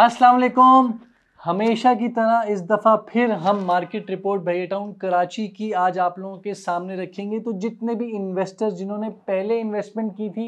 अस्सलाम वालेकुम हमेशा की तरह इस दफ़ा फिर हम मार्केट रिपोर्ट भैया टाउन कराची की आज आप लोगों के सामने रखेंगे तो जितने भी इन्वेस्टर्स जिन्होंने पहले इन्वेस्टमेंट की थी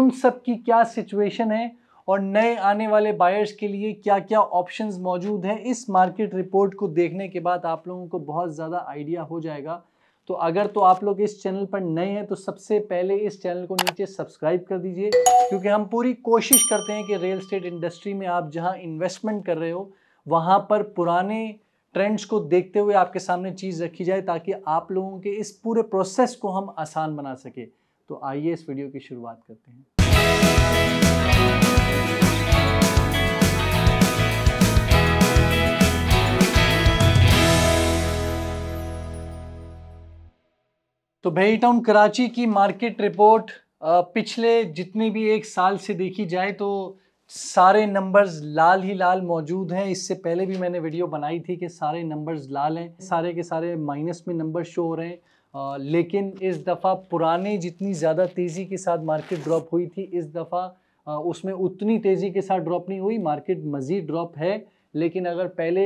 उन सब की क्या सिचुएशन है और नए आने वाले बायर्स के लिए क्या क्या ऑप्शंस मौजूद हैं इस मार्केट रिपोर्ट को देखने के बाद आप लोगों को बहुत ज़्यादा आइडिया हो जाएगा तो अगर तो आप लोग इस चैनल पर नए हैं तो सबसे पहले इस चैनल को नीचे सब्सक्राइब कर दीजिए क्योंकि हम पूरी कोशिश करते हैं कि रियल स्टेट इंडस्ट्री में आप जहां इन्वेस्टमेंट कर रहे हो वहां पर पुराने ट्रेंड्स को देखते हुए आपके सामने चीज़ रखी जाए ताकि आप लोगों के इस पूरे प्रोसेस को हम आसान बना सकें तो आइए इस वीडियो की शुरुआत करते हैं तो भई टाउन कराची की मार्केट रिपोर्ट पिछले जितने भी एक साल से देखी जाए तो सारे नंबर्स लाल ही लाल मौजूद हैं इससे पहले भी मैंने वीडियो बनाई थी कि सारे नंबर्स लाल हैं सारे के सारे माइनस में नंबर शो हो रहे हैं आ, लेकिन इस दफ़ा पुराने जितनी ज़्यादा तेज़ी के साथ मार्केट ड्रॉप हुई थी इस दफ़ा उसमें उतनी तेज़ी के साथ ड्रॉप नहीं हुई मार्केट मज़ीद ड्रॉप है लेकिन अगर पहले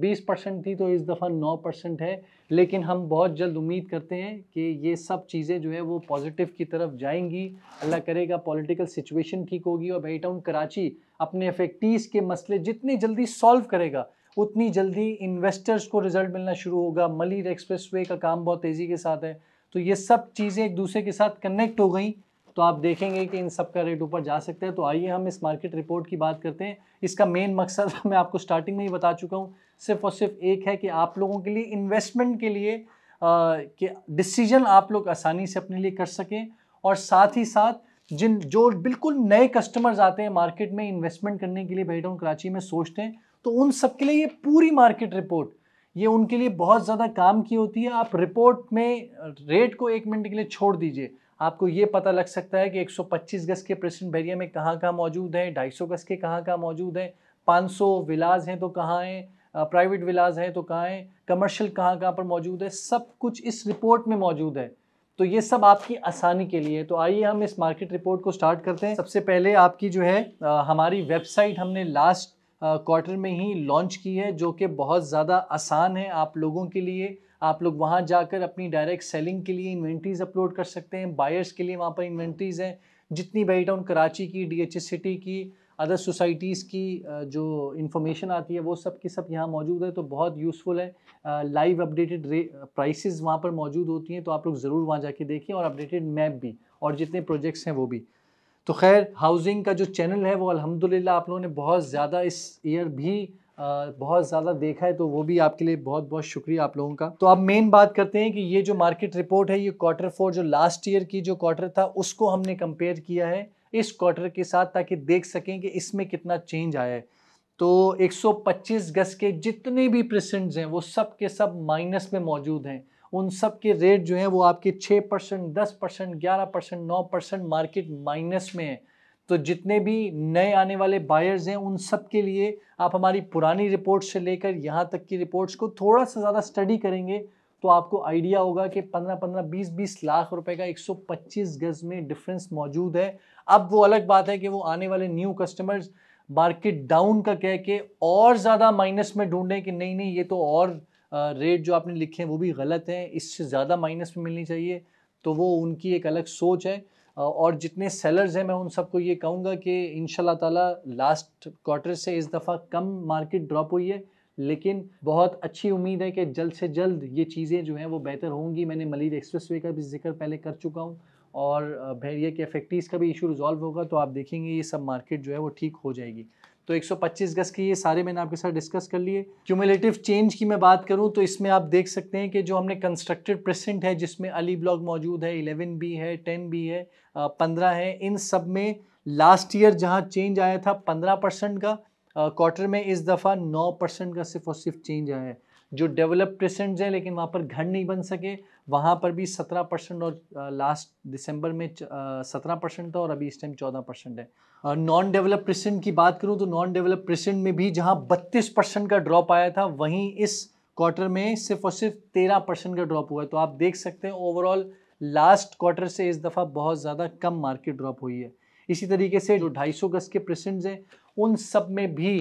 बीस परसेंट थी तो इस दफ़ा नौ परसेंट है लेकिन हम बहुत जल्द उम्मीद करते हैं कि ये सब चीज़ें जो है वो पॉजिटिव की तरफ जाएंगी अल्लाह करेगा पॉलिटिकल सिचुएशन ठीक होगी और भाई टाउन कराची अपने अफेक्टीज़ के मसले जितनी जल्दी सॉल्व करेगा उतनी जल्दी इन्वेस्टर्स को रिजल्ट मिलना शुरू होगा मलिर एक्सप्रेस का काम बहुत तेज़ी के साथ है तो ये सब चीज़ें एक दूसरे के साथ कनेक्ट हो गई तो आप देखेंगे कि इन सब का रेट ऊपर जा सकता है तो आइए हम इस मार्केट रिपोर्ट की बात करते हैं इसका मेन मकसद मैं आपको स्टार्टिंग में ही बता चुका हूँ सिर्फ और सिर्फ एक है कि आप लोगों के लिए इन्वेस्टमेंट के लिए कि डिसीजन आप लोग आसानी से अपने लिए कर सकें और साथ ही साथ जिन जो बिल्कुल नए कस्टमर्स आते हैं मार्केट में इन्वेस्टमेंट करने के लिए बैठा हूँ कराची में सोचते हैं तो उन सब के लिए ये पूरी मार्केट रिपोर्ट ये उनके लिए बहुत ज़्यादा काम की होती है आप रिपोर्ट में रेट को एक मिनट के लिए छोड़ दीजिए आपको ये पता लग सकता है कि 125 गज के प्रेसिडेंट बैरिया में कहाँ कहाँ मौजूद हैं 250 गज के कहाँ कहाँ मौजूद हैं 500 विलाज हैं तो कहाँ हैं प्राइवेट विलाज हैं तो कहाँ हैं कमर्शियल कहाँ कहाँ पर मौजूद है सब कुछ इस रिपोर्ट में मौजूद है तो ये सब आपकी आसानी के लिए है तो आइए हम इस मार्केट रिपोर्ट को स्टार्ट करते हैं सबसे पहले आपकी जो है आ, हमारी वेबसाइट हमने लास्ट क्वार्टर में ही लॉन्च की है जो कि बहुत ज़्यादा आसान है आप लोगों के लिए आप लोग वहाँ जाकर अपनी डायरेक्ट सेलिंग के लिए इन्वेंट्रीज़ अपलोड कर सकते हैं बायर्स के लिए वहाँ पर इन्वेंट्रीज़ हैं जितनी बाई डाउन कराची की डी सिटी की अदर सोसाइटीज़ की जो इन्फॉर्मेशन आती है वो सब की सब यहाँ मौजूद है तो बहुत यूज़फुल है लाइव अपडेटेड प्राइसेस वहाँ पर मौजूद होती हैं तो आप लोग ज़रूर वहाँ जाके देखें और अपडेटेड मैप भी और जितने प्रोजेक्ट्स हैं वो भी तो खैर हाउसिंग का जो चैनल है वो अलहमदिल्ला आप लोगों ने बहुत ज़्यादा इस ईयर भी आ, बहुत ज़्यादा देखा है तो वो भी आपके लिए बहुत बहुत शुक्रिया आप लोगों का तो अब मेन बात करते हैं कि ये जो मार्केट रिपोर्ट है ये क्वार्टर फोर जो लास्ट ईयर की जो क्वार्टर था उसको हमने कंपेयर किया है इस क्वार्टर के साथ ताकि देख सकें कि इसमें कितना चेंज आया है तो 125 गज के जितने भी प्रसेंट्स हैं वो सब के सब माइनस में मौजूद हैं उन सब के रेट जो हैं वो आपके छः परसेंट दस परसेंट ग्यारह परसेंट नौ परसेंट मार्केट माइनस में है तो जितने भी नए आने वाले बायर्स हैं उन सब के लिए आप हमारी पुरानी रिपोर्ट्स से लेकर यहाँ तक की रिपोर्ट्स को थोड़ा सा ज़्यादा स्टडी करेंगे तो आपको आइडिया होगा कि 15-15, 20-20 लाख रुपए का 125 गज में डिफरेंस मौजूद है अब वो अलग बात है कि वो आने वाले न्यू कस्टमर्स मार्केट डाउन का कह के और ज़्यादा माइनस में ढूंढें कि नहीं नहीं ये तो और रेट जो आपने लिखे हैं वो भी गलत हैं इससे ज़्यादा माइनस में मिलनी चाहिए तो वो उनकी एक अलग सोच है और जितने सेलर्स हैं मैं उन सबको ये कहूँगा कि इन ताला लास्ट क्वार्टर से इस दफ़ा कम मार्केट ड्रॉप हुई है लेकिन बहुत अच्छी उम्मीद है कि जल्द से जल्द ये चीज़ें जो हैं वो बेहतर होंगी मैंने मलिर एक्सप्रेस वे का भी जिक्र पहले कर चुका हूँ और भेड़िए के फैक्ट्रीज़ का भी इशू रिजॉल्व होगा तो आप देखेंगे ये सब मार्केट जो है वो ठीक हो जाएगी तो 125 गज के ये सारे मैंने आपके साथ डिस्कस कर लिए क्यूमुलेटिव चेंज की मैं बात करूं तो इसमें आप देख सकते हैं कि जो हमने कंस्ट्रक्टेड प्रेसेंट है जिसमें अली ब्लॉक मौजूद है 11 बी है 10 बी है 15 है इन सब में लास्ट ईयर जहां चेंज आया था 15 परसेंट का क्वार्टर में इस दफ़ा 9 परसेंट का सिर्फ और सिर्फ चेंज आया है जो डेवलप्ड पेशेंट्स हैं लेकिन वहाँ पर घर नहीं बन सके वहाँ पर भी सत्रह परसेंट और लास्ट दिसंबर में सत्रह परसेंट था और अभी इस टाइम चौदह परसेंट है नॉन डेवलप पेशेंट की बात करूँ तो नॉन डेवलप पेशेंट में भी जहाँ बत्तीस परसेंट का ड्रॉप आया था वहीं इस क्वार्टर में सिर्फ और सिर्फ तेरह परसेंट का ड्रॉप हुआ है तो आप देख सकते हैं ओवरऑल लास्ट क्वार्टर से इस दफ़ा बहुत ज़्यादा कम मार्केट ड्रॉप हुई है इसी तरीके से जो ढाई सौ गज के प्रेसेंट्स हैं उन सब में भी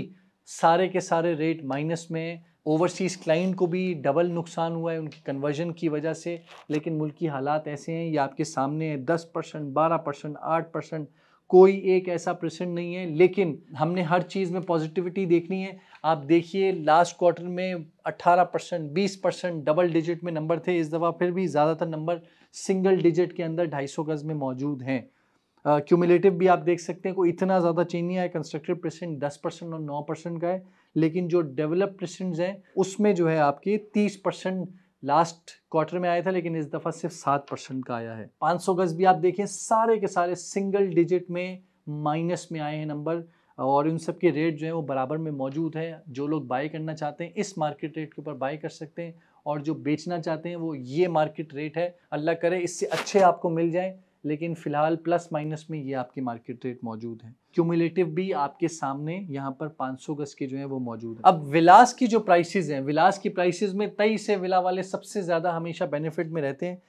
सारे के सारे रेट माइनस में ओवरसीज़ क्लाइंट को भी डबल नुकसान हुआ है उनकी कन्वर्जन की वजह से लेकिन मुल्की हालात ऐसे हैं ये आपके सामने है दस परसेंट बारह परसेंट आठ परसेंट कोई एक ऐसा परसेंट नहीं है लेकिन हमने हर चीज़ में पॉजिटिविटी देखनी है आप देखिए लास्ट क्वार्टर में अट्ठारह परसेंट बीस परसेंट डबल डिजिट में नंबर थे इस दफ़ा फिर भी ज़्यादातर नंबर सिंगल डिजिट के अंदर ढाई सौ गज़ में मौजूद हैं क्यूमिलेटिव uh, भी आप देख सकते हैं कोई इतना ज़्यादा चेंज नहीं आया कंस्ट्रक्टिव परसेंट दस परसेंट और नौ परसेंट का है लेकिन जो डेवलप्ड पेशेंट्स हैं उसमें जो है आपकी तीस परसेंट लास्ट क्वार्टर में आया था लेकिन इस दफ़ा सिर्फ सात परसेंट का आया है पाँच सौ गज़ भी आप देखें सारे के सारे सिंगल डिजिट में माइनस में आए हैं नंबर और इन सब के रेट जो है वो बराबर में मौजूद है जो लोग बाई करना चाहते हैं इस मार्केट रेट के ऊपर बाई कर सकते हैं और जो बेचना चाहते हैं वो ये मार्केट रेट है अल्लाह करे इससे अच्छे आपको मिल जाएँ लेकिन फिलहाल प्लस माइनस में ये आपके मार्केट रेट मौजूद है क्यूमुलेटिव भी आपके सामने यहाँ पर 500 गज के जो है वो मौजूद है अब विलास की जो प्राइसेस हैं विलास की प्राइसेस में तई से विला वाले सबसे ज़्यादा हमेशा बेनिफिट में रहते हैं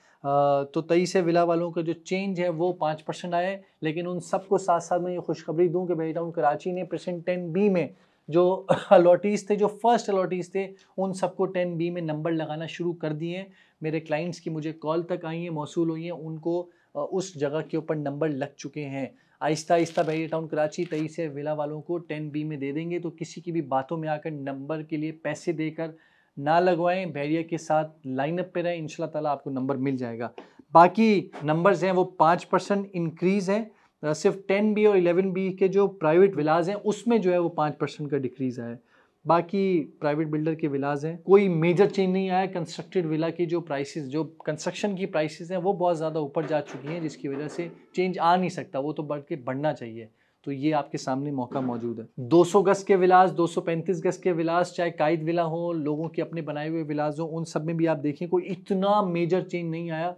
तो तई से विला वालों का जो चेंज है वो पाँच परसेंट आए लेकिन उन सबको साथ साथ मैं ये खुशखबरी दूँ कि भाई उन कराची ने प्रसेंट टेन बी में जो अलॉटीज़ थे जो फर्स्ट अलॉटीज़ थे उन सबको टेन बी में नंबर लगाना शुरू कर दिए मेरे क्लाइंट्स की मुझे कॉल तक आई हैं मौसू हुई हैं उनको उस जगह के ऊपर नंबर लग चुके हैं आहिस्ता आहिस्ता बैरी टाउन कराची तेईस से विला वालों को टेन बी में दे देंगे तो किसी की भी बातों में आकर नंबर के लिए पैसे देकर ना लगवाएं बैरिया के साथ लाइनअप पे रहें इनशाला तला आपको नंबर मिल जाएगा बाकी नंबर्स हैं वो पाँच परसेंट इनक्रीज़ है सिर्फ टेन बी और इलेवन बी के जो प्राइवेट विलाज हैं उसमें जो है वो पाँच परसेंट का डिक्रीज़ आया है बाकी प्राइवेट बिल्डर के विलाज हैं कोई मेजर चेंज नहीं आया कंस्ट्रक्टेड विला की जो प्राइसेस जो कंस्ट्रक्शन की प्राइसेस हैं वो बहुत ज़्यादा ऊपर जा चुकी हैं जिसकी वजह से चेंज आ नहीं सकता वो तो बढ़ के बढ़ना चाहिए तो ये आपके सामने मौका मौजूद है 200 गज के विलास 235 गज के विलास चाहे कायद विला हो लोगों के अपने बनाए हुए विलास हो उन सब में भी आप देखें कोई इतना मेजर चेंज नहीं आया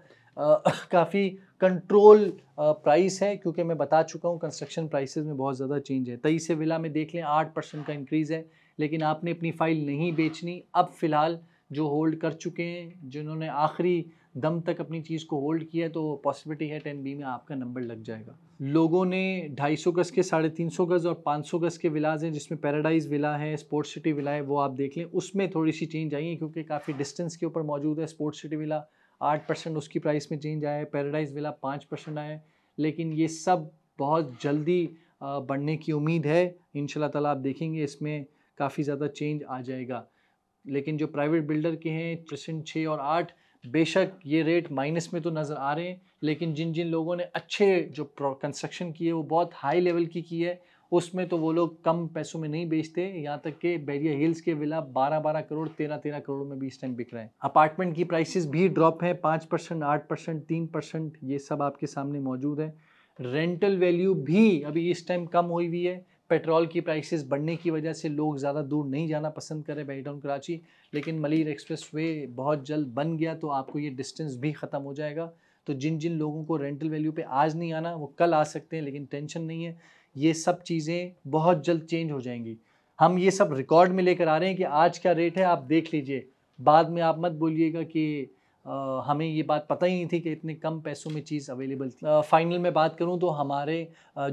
काफ़ी कंट्रोल प्राइस है क्योंकि मैं बता चुका हूँ कंस्ट्रक्शन प्राइसेस में बहुत ज़्यादा चेंज है तेईस से विला में देख लें आठ परसेंट का इंक्रीज़ है लेकिन आपने अपनी फ़ाइल नहीं बेचनी अब फ़िलहाल जो होल्ड कर चुके हैं जिन्होंने आखिरी दम तक अपनी चीज़ को होल्ड किया है तो पॉसिबिलिटी है टेन बी में आपका नंबर लग जाएगा लोगों ने 250 गज़ के साढ़े तीन सौ गज़ और 500 गज़ के विलाज हैं जिसमें पैराडाइज विला है स्पोर्ट्स सिटी विला है वो आप देख लें उसमें थोड़ी सी चेंज आई है क्योंकि काफ़ी डिस्टेंस के ऊपर मौजूद है स्पोर्ट्स सिटी विला आठ परसेंट उसकी प्राइस में चेंज आया है पैराडाइज विला पाँच परसेंट आया है लेकिन ये सब बहुत जल्दी बढ़ने की उम्मीद है इन ताला आप देखेंगे इसमें काफ़ी ज़्यादा चेंज आ जाएगा लेकिन जो प्राइवेट बिल्डर के हैं परसेंट छः और आठ बेशक ये रेट माइनस में तो नज़र आ रहे हैं लेकिन जिन जिन लोगों ने अच्छे जो कंस्ट्रक्शन की है वो बहुत हाई लेवल की की है उसमें तो वो लोग कम पैसों में नहीं बेचते यहाँ तक कि बैरिया हिल्स के विला बारह बारह करोड़ तेरह तेरह करोड़ में भी इस टाइम बिक रहे हैं अपार्टमेंट की प्राइसेस भी ड्रॉप हैं पाँच परसेंट आठ परसेंट तीन परसेंट ये सब आपके सामने मौजूद है रेंटल वैल्यू भी अभी इस टाइम कम हुई हुई है पेट्रोल की प्राइसेस बढ़ने की वजह से लोग ज़्यादा दूर नहीं जाना पसंद करें बाई डाउन कराची लेकिन मलिर एक्सप्रेस वे बहुत जल्द बन गया तो आपको ये डिस्टेंस भी ख़त्म हो जाएगा तो जिन जिन लोगों को रेंटल वैल्यू पे आज नहीं आना वो कल आ सकते हैं लेकिन टेंशन नहीं है ये सब चीज़ें बहुत जल्द चेंज हो जाएंगी हम ये सब रिकॉर्ड में लेकर आ रहे हैं कि आज क्या रेट है आप देख लीजिए बाद में आप मत बोलिएगा कि हमें ये बात पता ही नहीं थी कि इतने कम पैसों में चीज़ अवेलेबल फाइनल में बात करूँ तो हमारे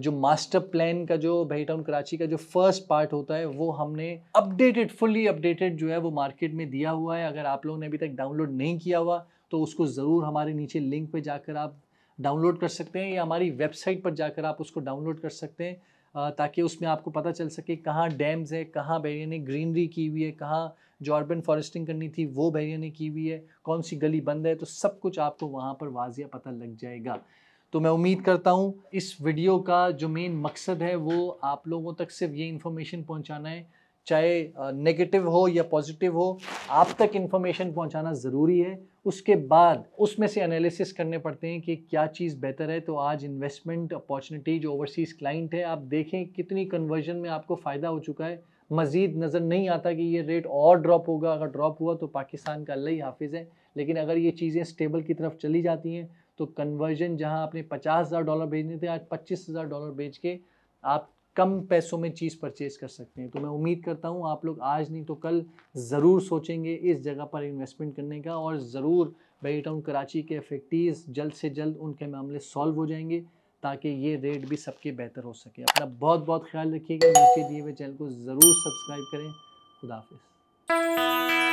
जो मास्टर प्लान का जो बही टाउन कराची का जो फर्स्ट पार्ट होता है वो हमने अपडेटेड फुली अपडेटेड जो है वो मार्केट में दिया हुआ है अगर आप लोगों ने अभी तक डाउनलोड नहीं किया हुआ तो उसको ज़रूर हमारे नीचे लिंक पर जाकर आप डाउनलोड कर सकते हैं या हमारी वेबसाइट पर जाकर आप उसको डाउनलोड कर सकते हैं ताकि उसमें आपको पता चल सके कहाँ डैम्स है कहाँ बैरिया ने ग्रीनरी की हुई है कहाँ जो अर्बन फॉरेस्टिंग करनी थी वो बैरिया ने की हुई है कौन सी गली बंद है तो सब कुछ आपको वहाँ पर वाजिया पता लग जाएगा तो मैं उम्मीद करता हूँ इस वीडियो का जो मेन मकसद है वो आप लोगों तक सिर्फ ये इन्फॉर्मेशन पहुँचाना है चाहे नेगेटिव हो या पॉजिटिव हो आप तक इन्फॉर्मेशन पहुँचाना ज़रूरी है उसके बाद उसमें से एनालिसिस करने पड़ते हैं कि क्या चीज़ बेहतर है तो आज इन्वेस्टमेंट अपॉर्चुनिटी जो ओवरसीज़ क्लाइंट है आप देखें कितनी कन्वर्जन में आपको फ़ायदा हो चुका है मज़ीद नज़र नहीं आता कि ये रेट और ड्रॉप होगा अगर ड्रॉप हुआ तो पाकिस्तान का अल्ला ही हाफिज़ है लेकिन अगर ये चीज़ें स्टेबल की तरफ चली जाती हैं तो कन्वर्जन जहाँ आपने पचास हज़ार डॉलर भेजने थे आज पच्चीस हज़ार डॉलर भेज के आप कम पैसों में चीज़ परचेज कर सकते हैं तो मैं उम्मीद करता हूँ आप लोग आज नहीं तो कल ज़रूर सोचेंगे इस जगह पर इन्वेस्टमेंट करने का और ज़रूर बेल टाउन कराची के फैक्ट्रीज़ जल्द से जल्द उनके मामले सॉल्व हो जाएंगे ताकि ये रेट भी सबके बेहतर हो सके अपना बहुत बहुत ख्याल रखिएगा नीचे दिए हुए चैनल को ज़रूर सब्सक्राइब करें खुदाफिज